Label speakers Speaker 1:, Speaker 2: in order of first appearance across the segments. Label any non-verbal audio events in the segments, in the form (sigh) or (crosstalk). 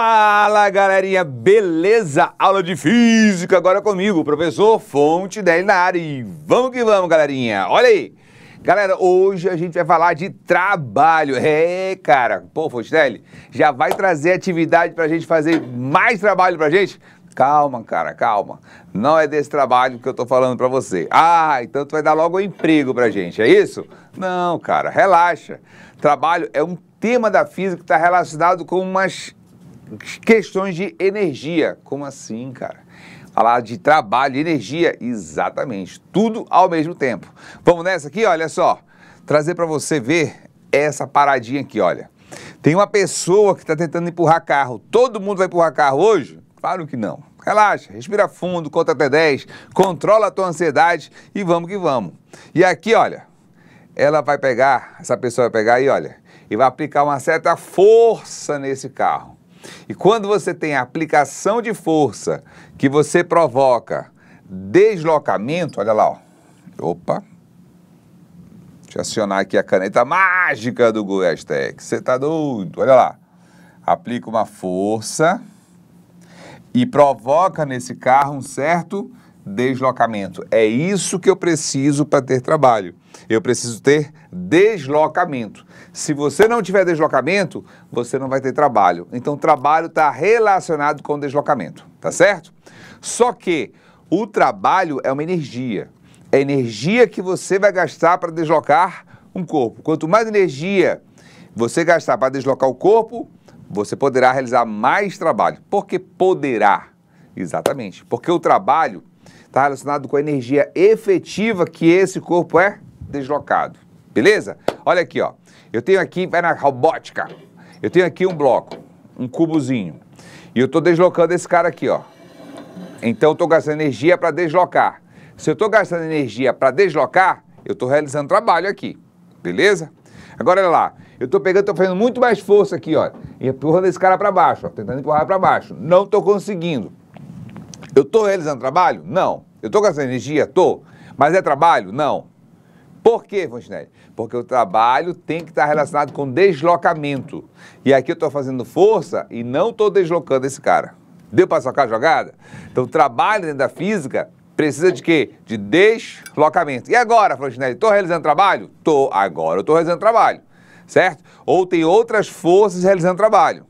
Speaker 1: Fala galerinha, beleza? Aula de física agora comigo, professor Fonte Delinari. Vamos que vamos, galerinha. Olha aí. Galera, hoje a gente vai falar de trabalho. É, cara. Pô, Fontenelle, já vai trazer atividade pra gente fazer mais trabalho pra gente? Calma, cara, calma. Não é desse trabalho que eu tô falando pra você. Ah, então tu vai dar logo um emprego pra gente, é isso? Não, cara, relaxa. Trabalho é um tema da física que está relacionado com umas questões de energia. Como assim, cara? Falar de trabalho, energia, exatamente, tudo ao mesmo tempo. Vamos nessa aqui, olha só. Trazer para você ver essa paradinha aqui, olha. Tem uma pessoa que está tentando empurrar carro. Todo mundo vai empurrar carro hoje? Claro que não. Relaxa, respira fundo, conta até 10, controla a tua ansiedade e vamos que vamos. E aqui, olha, ela vai pegar, essa pessoa vai pegar aí, olha, e vai aplicar uma certa força nesse carro. E quando você tem a aplicação de força que você provoca deslocamento, olha lá, ó. Opa! Deixa eu acionar aqui a caneta mágica do Goiastec. Você tá doido? Olha lá. Aplica uma força e provoca nesse carro um certo deslocamento. É isso que eu preciso para ter trabalho. Eu preciso ter deslocamento. Se você não tiver deslocamento, você não vai ter trabalho. Então, trabalho está relacionado com deslocamento, tá certo? Só que o trabalho é uma energia. É energia que você vai gastar para deslocar um corpo. Quanto mais energia você gastar para deslocar o corpo, você poderá realizar mais trabalho. Por que poderá? Exatamente. Porque o trabalho está relacionado com a energia efetiva que esse corpo é deslocado. Beleza? Olha aqui, ó. Eu tenho aqui, vai na robótica. Eu tenho aqui um bloco, um cubozinho. E eu estou deslocando esse cara aqui, ó. Então eu estou gastando energia para deslocar. Se eu estou gastando energia para deslocar, eu estou realizando trabalho aqui. Beleza? Agora olha lá, eu estou pegando, estou fazendo muito mais força aqui, ó, e empurrando esse cara para baixo, ó, tentando empurrar para baixo. Não estou conseguindo. Eu estou realizando trabalho? Não. Eu estou gastando energia? Estou. Mas é trabalho? Não. Por quê, Fontenelle? Porque o trabalho tem que estar relacionado com deslocamento. E aqui eu estou fazendo força e não estou deslocando esse cara. Deu para sacar a jogada? Então, o trabalho dentro da física precisa de quê? De deslocamento. E agora, Fontenelle, estou realizando trabalho? Estou. Agora eu estou realizando trabalho, certo? Ou tem outras forças realizando trabalho,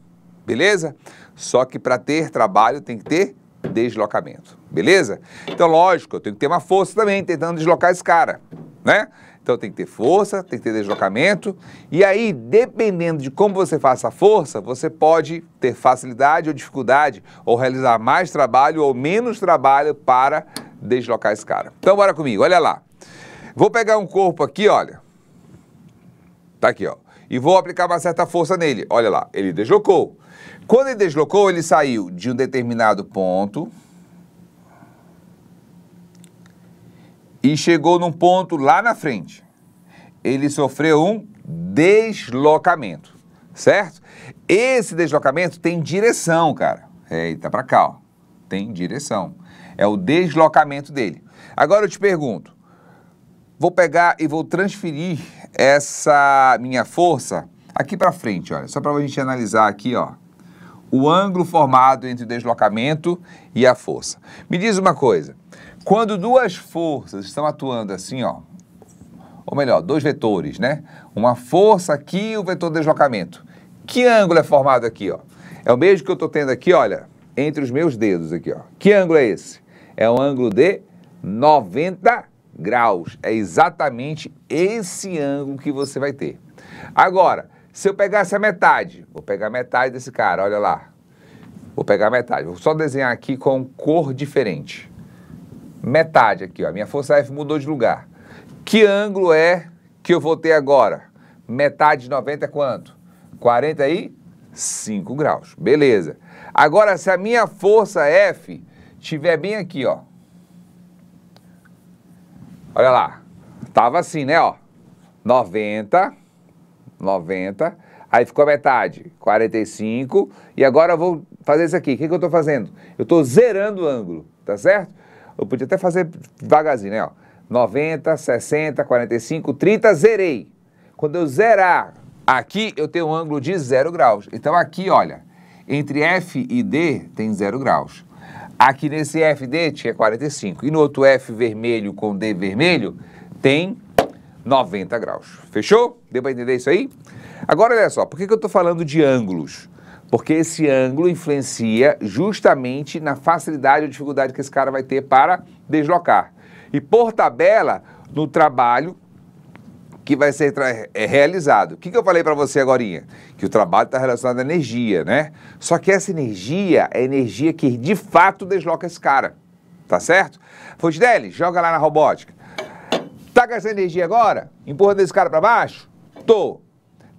Speaker 1: beleza? Só que para ter trabalho tem que ter deslocamento, beleza? Então, lógico, eu tenho que ter uma força também, tentando deslocar esse cara né? Então tem que ter força, tem que ter deslocamento. E aí, dependendo de como você faça a força, você pode ter facilidade ou dificuldade, ou realizar mais trabalho ou menos trabalho para deslocar esse cara. Então bora comigo, olha lá. Vou pegar um corpo aqui, olha. Tá aqui, ó. E vou aplicar uma certa força nele. Olha lá, ele deslocou. Quando ele deslocou, ele saiu de um determinado ponto e chegou num ponto lá na frente. Ele sofreu um deslocamento, certo? Esse deslocamento tem direção, cara. É, Eita, tá para cá, ó. Tem direção. É o deslocamento dele. Agora eu te pergunto, vou pegar e vou transferir essa minha força aqui para frente, olha, só para a gente analisar aqui, ó o ângulo formado entre o deslocamento e a força. Me diz uma coisa, quando duas forças estão atuando assim, ó, ou melhor, dois vetores, né? Uma força aqui e o vetor de deslocamento. Que ângulo é formado aqui, ó? É o mesmo que eu estou tendo aqui, olha, entre os meus dedos aqui, ó. Que ângulo é esse? É um ângulo de 90 graus. É exatamente esse ângulo que você vai ter. Agora, se eu pegasse a metade, vou pegar metade desse cara, olha lá. Vou pegar metade. Vou só desenhar aqui com cor diferente. Metade aqui, ó. Minha força F mudou de lugar. Que ângulo é que eu vou ter agora? Metade de 90 é quanto? 45 graus. Beleza. Agora, se a minha força F tiver bem aqui, ó. Olha lá. Tava assim, né, ó. 90 90. Aí ficou a metade, 45. E agora eu vou fazer isso aqui. O que, que eu estou fazendo? Eu estou zerando o ângulo, tá certo? Eu podia até fazer devagarzinho, né? Ó, 90, 60, 45, 30, zerei. Quando eu zerar aqui, eu tenho um ângulo de zero graus. Então aqui, olha, entre F e D tem zero graus. Aqui nesse F e D tinha 45. E no outro F vermelho com D vermelho tem 90 graus. Fechou? Deu para entender isso aí? Agora, olha só, por que, que eu estou falando de ângulos? Porque esse ângulo influencia justamente na facilidade ou dificuldade que esse cara vai ter para deslocar. E por tabela, no trabalho que vai ser é, realizado. O que, que eu falei para você agora? Que o trabalho está relacionado à energia, né? Só que essa energia é energia que de fato desloca esse cara. Tá certo? dele joga lá na robótica. Tá gastando energia agora? Empurrando esse cara para baixo? Tô.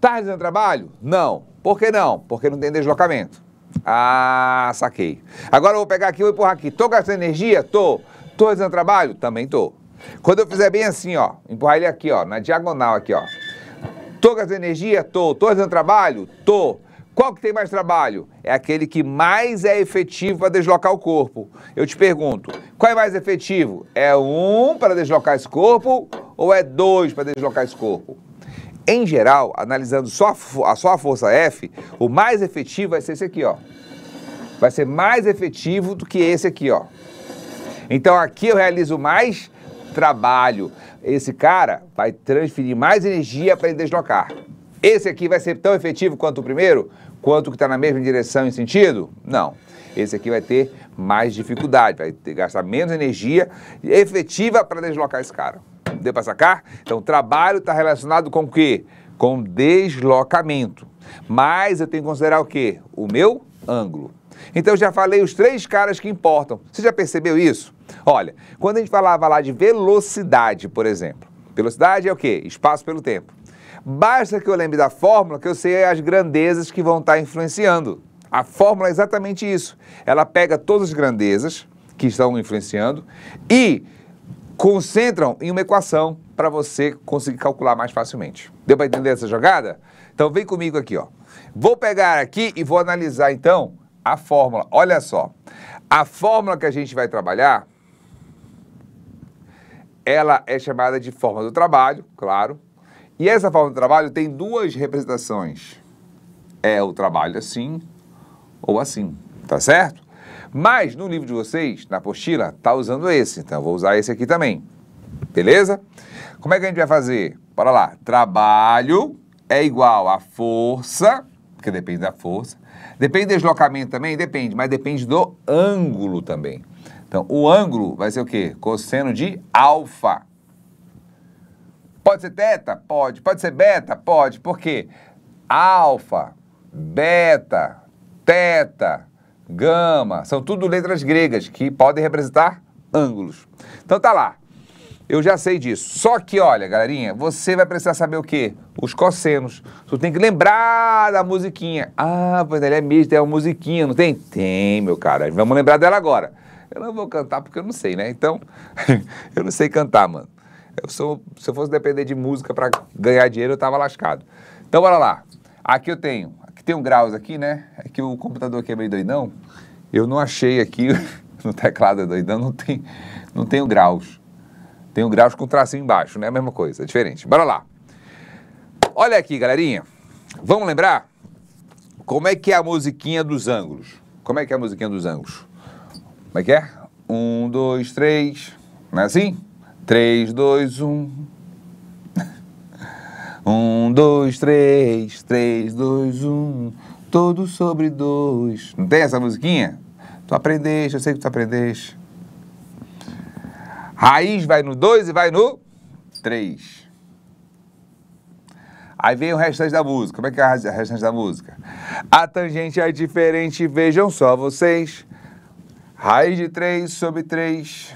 Speaker 1: Tá realizando trabalho? Não. Por que não? Porque não tem deslocamento. Ah, saquei. Agora eu vou pegar aqui e vou empurrar aqui. Tô gastando energia? Tô. Tô realizando trabalho? Também tô. Quando eu fizer bem assim, ó, empurrar ele aqui, ó, na diagonal aqui, ó. Tô gastando energia? Tô. Tô realizando trabalho? Tô. Qual que tem mais trabalho? É aquele que mais é efetivo para deslocar o corpo. Eu te pergunto, qual é mais efetivo? É um para deslocar esse corpo ou é dois para deslocar esse corpo? Em geral, analisando só a só a força F, o mais efetivo vai ser esse aqui, ó. Vai ser mais efetivo do que esse aqui, ó. Então aqui eu realizo mais trabalho. Esse cara vai transferir mais energia para ele deslocar. Esse aqui vai ser tão efetivo quanto o primeiro? Quanto que está na mesma direção e sentido? Não. Esse aqui vai ter mais dificuldade, vai ter, gastar menos energia efetiva para deslocar esse cara. Deu para sacar? Então, trabalho está relacionado com o quê? Com deslocamento. Mas eu tenho que considerar o quê? O meu ângulo. Então, já falei os três caras que importam. Você já percebeu isso? Olha, quando a gente falava lá de velocidade, por exemplo. Velocidade é o quê? Espaço pelo tempo. Basta que eu lembre da fórmula que eu sei as grandezas que vão estar tá influenciando. A fórmula é exatamente isso. Ela pega todas as grandezas que estão influenciando e concentram em uma equação para você conseguir calcular mais facilmente. Deu para entender essa jogada? Então vem comigo aqui, ó. Vou pegar aqui e vou analisar então a fórmula. Olha só. A fórmula que a gente vai trabalhar ela é chamada de forma do trabalho, claro, e essa forma de trabalho tem duas representações. É o trabalho assim ou assim, tá certo? Mas no livro de vocês, na apostila, tá usando esse, então eu vou usar esse aqui também. Beleza? Como é que a gente vai fazer? Bora lá. Trabalho é igual a força, porque depende da força. Depende do deslocamento também? Depende, mas depende do ângulo também. Então, o ângulo vai ser o quê? Cosseno de alfa. Pode ser teta? Pode. Pode ser beta? Pode. Por quê? Alfa, beta, teta, gama, são tudo letras gregas que podem representar ângulos. Então tá lá. Eu já sei disso. Só que, olha, galerinha, você vai precisar saber o quê? Os cossenos. Você tem que lembrar da musiquinha. Ah, pois ele é mesmo, tem é uma musiquinha, não tem? Tem, meu cara. Vamos lembrar dela agora. Eu não vou cantar porque eu não sei, né? Então, (laughs) eu não sei cantar, mano. Eu sou, se eu fosse depender de música para ganhar dinheiro, eu estava lascado. Então, bora lá. Aqui eu tenho, aqui tem um graus aqui, né? É que o computador aqui é meio doidão. Eu não achei aqui, (laughs) no teclado é doidão, não tem, não tem o graus. Tem o graus com tracinho embaixo, né? A mesma coisa, é diferente. Bora lá. Olha aqui, galerinha. Vamos lembrar como é que é a musiquinha dos ângulos. Como é que é a musiquinha dos ângulos? Como é que é? Um, dois, três. Não é assim? 3, 2, 1. 1, 2, 3, 3, 2, 1. Todo sobre dois. Não tem essa musiquinha? Tu aprendeste, eu sei que tu aprendeste. Raiz vai no 2 e vai no 3. Aí vem o restante da música. Como é que é o restante da música? A tangente é diferente, vejam só vocês. Raiz de 3 sobre 3.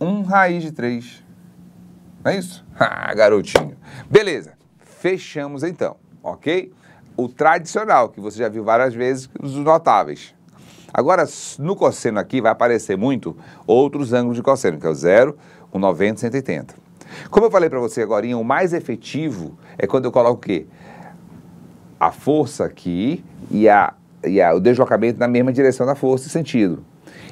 Speaker 1: 1 raiz de 3. Não é isso? (laughs) Ah, garotinho. Beleza, fechamos então, ok? O tradicional, que você já viu várias vezes, os notáveis. Agora, no cosseno aqui vai aparecer muito outros ângulos de cosseno, que é o 0, o 90 e 180. Como eu falei para você agora, o mais efetivo é quando eu coloco o quê? A força aqui e, a, e a, o deslocamento na mesma direção da força e sentido.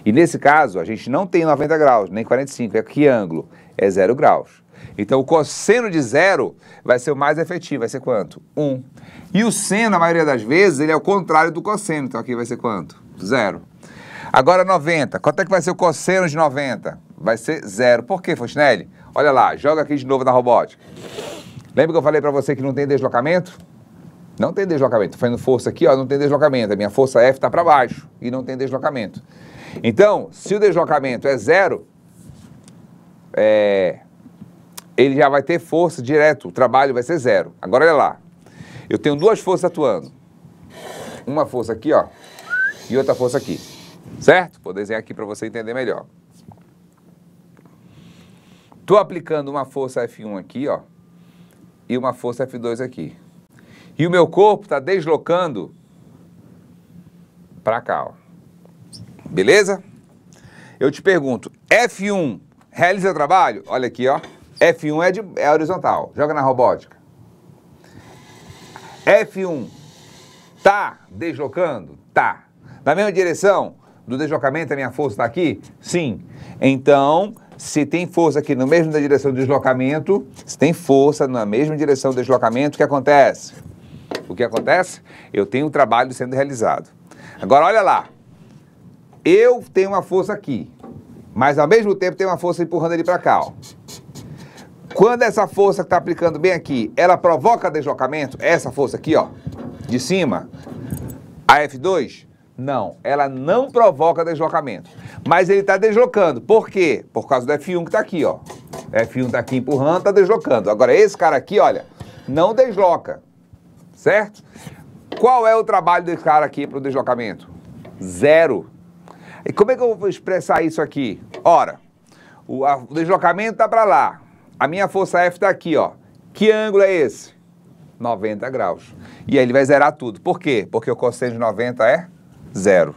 Speaker 1: E nesse caso, a gente não tem 90 graus, nem 45, é que ângulo? É zero graus. Então o cosseno de zero vai ser o mais efetivo, vai ser quanto? 1. Um. E o seno, na maioria das vezes, ele é o contrário do cosseno, então aqui vai ser quanto? Zero. Agora 90, quanto é que vai ser o cosseno de 90? Vai ser zero. Por quê, Fontinelli? Olha lá, joga aqui de novo na robótica. Lembra que eu falei para você que não tem deslocamento? Não tem deslocamento. Estou fazendo força aqui, ó, não tem deslocamento. A minha força F está para baixo e não tem deslocamento. Então, se o deslocamento é zero, é, ele já vai ter força direto, o trabalho vai ser zero. Agora olha lá, eu tenho duas forças atuando. Uma força aqui, ó, e outra força aqui, certo? Vou desenhar aqui para você entender melhor. Estou aplicando uma força F1 aqui, ó, e uma força F2 aqui. E o meu corpo está deslocando para cá, ó. Beleza? Eu te pergunto, F1 realiza trabalho? Olha aqui, ó. F1 é, de, é horizontal, joga na robótica. F1 tá deslocando? Tá. Na mesma direção do deslocamento, a minha força está aqui? Sim. Então, se tem força aqui na mesma direção do deslocamento, se tem força na mesma direção do deslocamento, o que acontece? O que acontece? Eu tenho um trabalho sendo realizado. Agora, olha lá. Eu tenho uma força aqui, mas ao mesmo tempo tem uma força empurrando ele para cá. Ó. Quando essa força que está aplicando bem aqui, ela provoca deslocamento, essa força aqui, ó, de cima, a F2, não, ela não provoca deslocamento. Mas ele está deslocando. Por quê? Por causa do F1 que está aqui, ó. F1 está aqui empurrando, está deslocando. Agora, esse cara aqui, olha, não desloca, certo? Qual é o trabalho desse cara aqui para o deslocamento? Zero. E como é que eu vou expressar isso aqui? Ora, o, a, o deslocamento está para lá. A minha força F está aqui, ó. Que ângulo é esse? 90 graus. E aí ele vai zerar tudo. Por quê? Porque o cosseno de 90 é zero.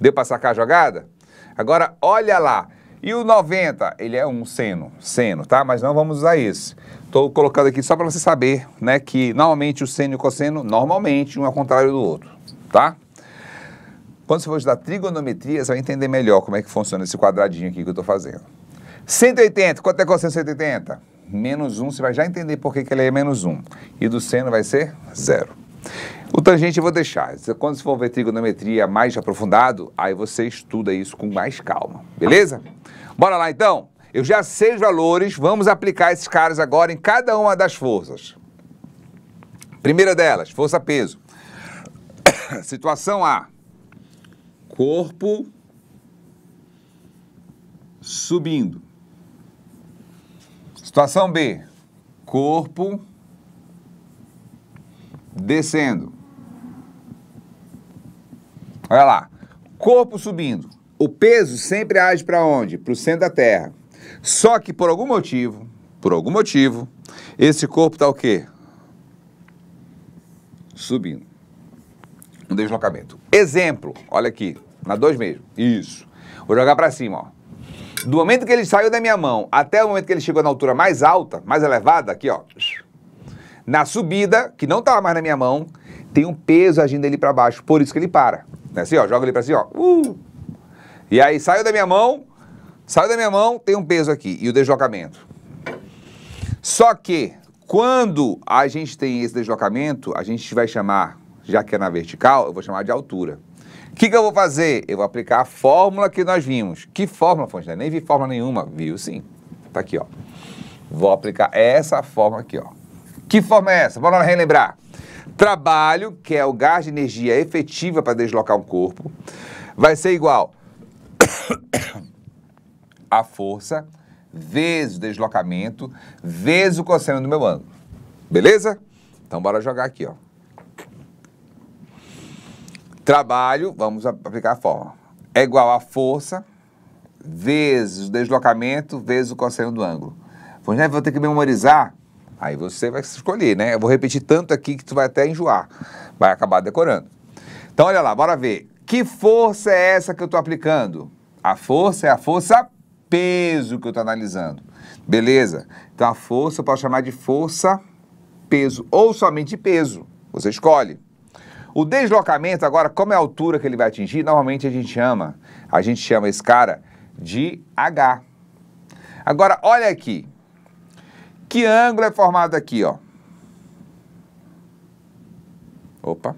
Speaker 1: Deu para sacar a jogada? Agora, olha lá. E o 90, ele é um seno, seno, tá? Mas não vamos usar isso. Estou colocando aqui só para você saber, né, que normalmente o seno e o cosseno, normalmente, um é contrário do outro, tá? Quando você for estudar trigonometria, você vai entender melhor como é que funciona esse quadradinho aqui que eu estou fazendo. 180, quanto é, é a 180? Menos 1, você vai já entender por que, que ele é menos 1. E do seno vai ser zero. O tangente eu vou deixar. Quando você for ver trigonometria mais aprofundado, aí você estuda isso com mais calma, beleza? Bora lá então. Eu já sei os valores, vamos aplicar esses caras agora em cada uma das forças. Primeira delas, força peso. (coughs) Situação A corpo subindo. Situação B, corpo descendo. Olha lá, corpo subindo. O peso sempre age para onde? Para o centro da Terra. Só que por algum motivo, por algum motivo, esse corpo está o quê? Subindo no deslocamento. Exemplo, olha aqui, na 2 mesmo. Isso. Vou jogar para cima, ó. Do momento que ele saiu da minha mão até o momento que ele chegou na altura mais alta, mais elevada, aqui, ó. Na subida, que não tava mais na minha mão, tem um peso agindo ele para baixo, por isso que ele para. Né? assim, ó, joga ele para cima, ó. Uh! E aí saiu da minha mão, saiu da minha mão, tem um peso aqui e o deslocamento. Só que quando a gente tem esse deslocamento, a gente vai chamar já que é na vertical, eu vou chamar de altura. O que, que, eu vou fazer? Eu vou aplicar a fórmula que nós vimos. Que fórmula, Fontenelle? Nem vi fórmula nenhuma. Viu sim. Está aqui, ó. Vou aplicar essa fórmula aqui, ó. Que forma é essa? Vamos relembrar. Trabalho, que é o gás de energia efetiva para deslocar um corpo, vai ser igual (coughs) a força vezes o deslocamento vezes o cosseno do meu ângulo. Beleza? Então bora jogar aqui, ó. Trabalho, vamos aplicar a forma. É igual a força vezes o deslocamento vezes o cosseno do ângulo. Falei, ah, vou ter que memorizar. Aí você vai escolher, né? Eu vou repetir tanto aqui que tu vai até enjoar. Vai acabar decorando. Então, olha lá, bora ver. Que força é essa que eu estou aplicando? A força é a força peso que eu estou analisando. Beleza? Então, a força eu posso chamar de força peso ou somente peso. Você escolhe. O deslocamento, agora, como é a altura que ele vai atingir, normalmente a gente chama, a gente chama esse cara de H. Agora, olha aqui. Que ângulo é formado aqui, ó? Opa.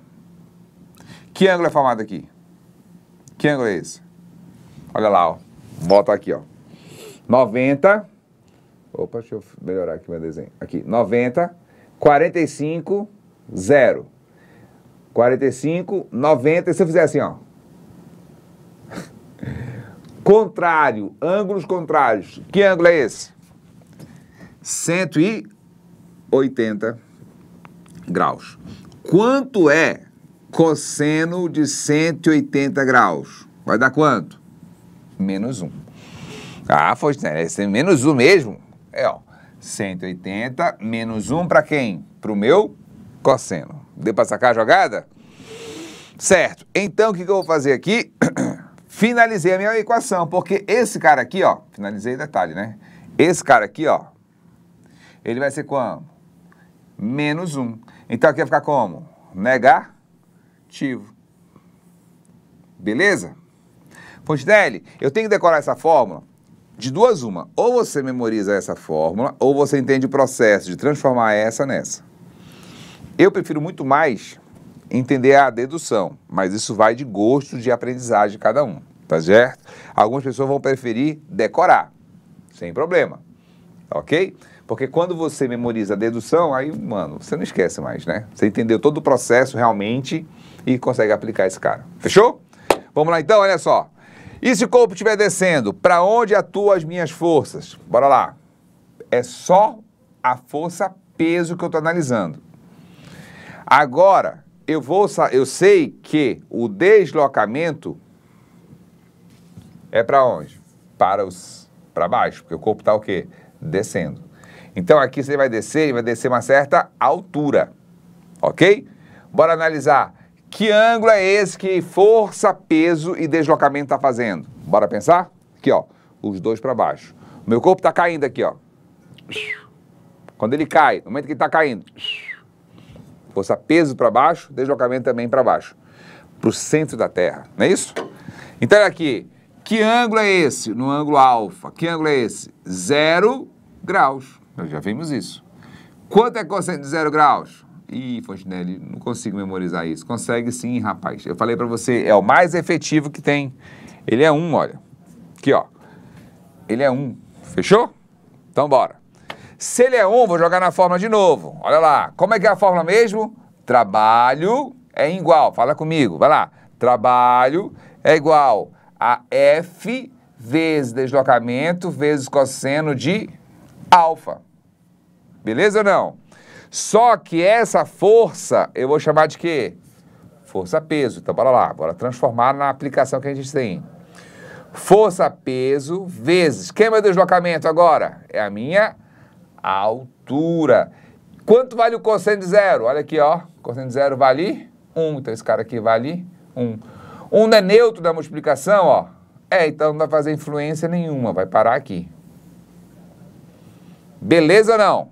Speaker 1: Que ângulo é formado aqui? Que ângulo é esse? Olha lá, ó. Volta aqui, ó. 90. Opa, deixa eu melhorar aqui meu desenho. Aqui, 90, 45, 0. 45, 90, e se eu fizer assim, ó. (laughs) Contrário, ângulos contrários. Que ângulo é esse? 180 graus. Quanto é cosseno de 180 graus? Vai dar quanto? Menos 1. Ah, foi, né? Esse é menos 1 mesmo? É, ó. 180 menos 1 para quem? Para o meu cosseno. Deu para sacar a jogada? Certo. Então, o que, que eu vou fazer aqui? (clears throat) finalizei a minha equação, porque esse cara aqui, ó, finalizei detalhe, né? Esse cara aqui, ó, ele vai ser como? Menos 1. Então aqui vai ficar como? Negativo. Beleza? Fontenelle, eu tenho que decorar essa fórmula de duas uma. Ou você memoriza essa fórmula, ou você entende o processo de transformar essa nessa. Eu prefiro muito mais entender a dedução, mas isso vai de gosto de aprendizagem de cada um, tá certo? Algumas pessoas vão preferir decorar, sem problema, ok? Porque quando você memoriza a dedução, aí, mano, você não esquece mais, né? Você entendeu todo o processo realmente e consegue aplicar esse cara. Fechou? Vamos lá então, olha só. E se o corpo estiver descendo, para onde atuam as minhas forças? Bora lá. É só a força peso que eu estou analisando. Agora, eu vou eu sei que o deslocamento é para onde? Para os para baixo, porque o corpo está o quê? Descendo. Então aqui você vai descer e vai descer uma certa altura. OK? Bora analisar que ângulo é esse que força, peso e deslocamento está fazendo? Bora pensar? Aqui, ó, os dois para baixo. O meu corpo está caindo aqui, ó. Quando ele cai, no momento que ele está caindo, força peso para baixo, deslocamento também para baixo, para o centro da Terra, não é isso? Então, olha aqui, que ângulo é esse no ângulo alfa? Que ângulo é esse? Zero graus, nós já vimos isso. Quanto é coseno de zero graus? Ih, Fontenelle, não consigo memorizar isso. Consegue sim, rapaz. Eu falei para você, é o mais efetivo que tem. Ele é um, olha. Aqui, ó. Ele é um. Fechou? Então, bora. Se ele é 1, um, vou jogar na fórmula de novo. Olha lá. Como é que é a fórmula mesmo? Trabalho é igual. Fala comigo. Vai lá. Trabalho é igual a F vezes deslocamento vezes cosseno de alfa. Beleza ou não? Só que essa força eu vou chamar de quê? Força peso. Então bora lá, bora transformar na aplicação que a gente tem. Força peso vezes, quem é meu deslocamento agora? É a minha a altura. Quanto vale o cosseno de zero? Olha aqui, ó. Cosseno de zero vale 1. Um. Então esse cara aqui vale 1. Um. 1 um é neutro da multiplicação, ó. É, então não vai fazer influência nenhuma, vai parar aqui. Beleza ou não?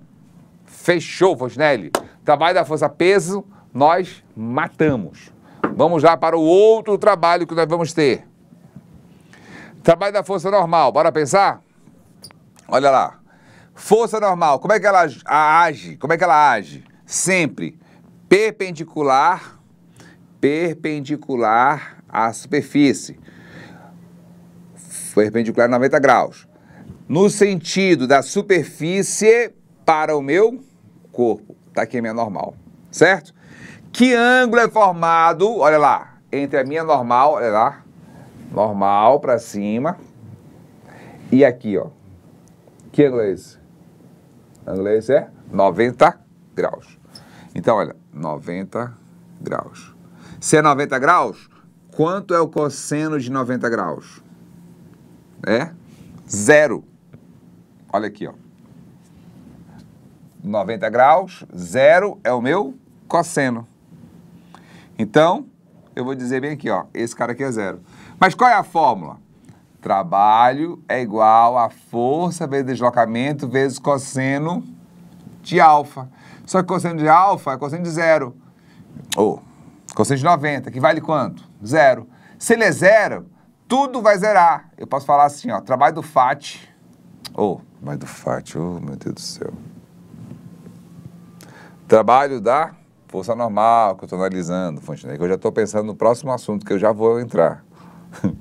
Speaker 1: Fechou, Fosnelli. Trabalho então, da força peso, nós matamos. Vamos lá para o outro trabalho que nós vamos ter. Trabalho da força normal, bora pensar? Olha lá. Força normal, como é que ela age? Como é que ela age? Sempre perpendicular, perpendicular à superfície. Perpendicular 90 graus. No sentido da superfície para o meu corpo. Está aqui a minha normal, certo? Que ângulo é formado, olha lá, entre a minha normal, olha lá, normal para cima, e aqui, ó. Que ângulo é esse? inglês é 90 graus. Então, olha, 90 graus. Se é 90 graus, quanto é o cosseno de 90 graus? É zero. Olha aqui, ó. 90 graus, zero é o meu cosseno. Então, eu vou dizer bem aqui, ó, esse cara aqui é zero. Mas qual é a fórmula? Trabalho é igual a força vezes deslocamento vezes cosseno de alfa. Só que cosseno de alfa é cosseno de zero. Ou oh, cosseno de 90, que vale quanto? Zero. Se ele é zero, tudo vai zerar. Eu posso falar assim, ó, trabalho do FAT. Ou, oh, trabalho do FAT, oh, meu Deus do céu. Trabalho da força normal, que eu estou analisando, Fontenay, que eu já estou pensando no próximo assunto, que eu já vou entrar. (laughs)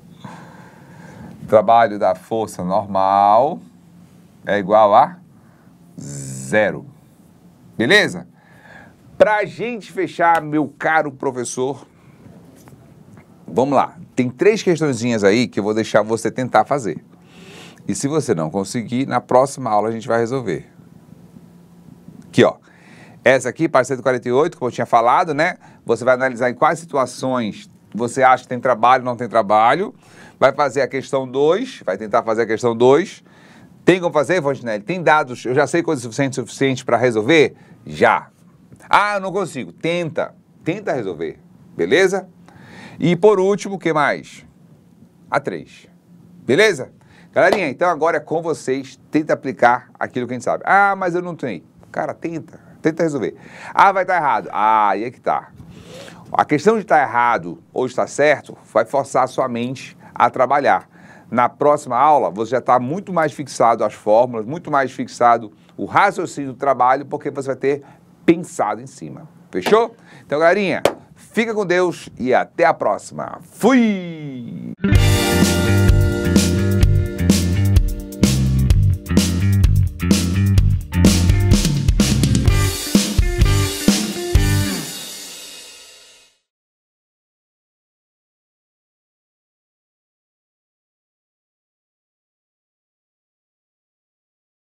Speaker 1: trabalho da força normal é igual a zero. Beleza? Para a gente fechar, meu caro professor, vamos lá. Tem três questõezinhas aí que eu vou deixar você tentar fazer. E se você não conseguir, na próxima aula a gente vai resolver. Aqui, ó. Essa aqui, parte 148, como eu tinha falado, né? Você vai analisar em quais situações você acha que tem trabalho, não tem trabalho. Vai fazer a questão 2, vai tentar fazer a questão 2. Tem como fazer, Fontenelle? Tem dados, eu já sei coisas suficientes suficiente para resolver? Já. Ah, não consigo. Tenta. Tenta resolver. Beleza? E por último, o que mais? A 3. Beleza? Galerinha, então agora é com vocês. Tenta aplicar aquilo que a gente sabe. Ah, mas eu não tenho. Cara, tenta. Tenta resolver. Ah, vai estar tá errado. Ah, aí é que está. A questão de estar tá errado ou estar certo vai forçar a sua mente a trabalhar. Na próxima aula, você já está muito mais fixado às fórmulas, muito mais fixado o raciocínio do trabalho, porque você vai ter pensado em cima. Fechou? Então, galerinha, fica com Deus e até a próxima. Fui!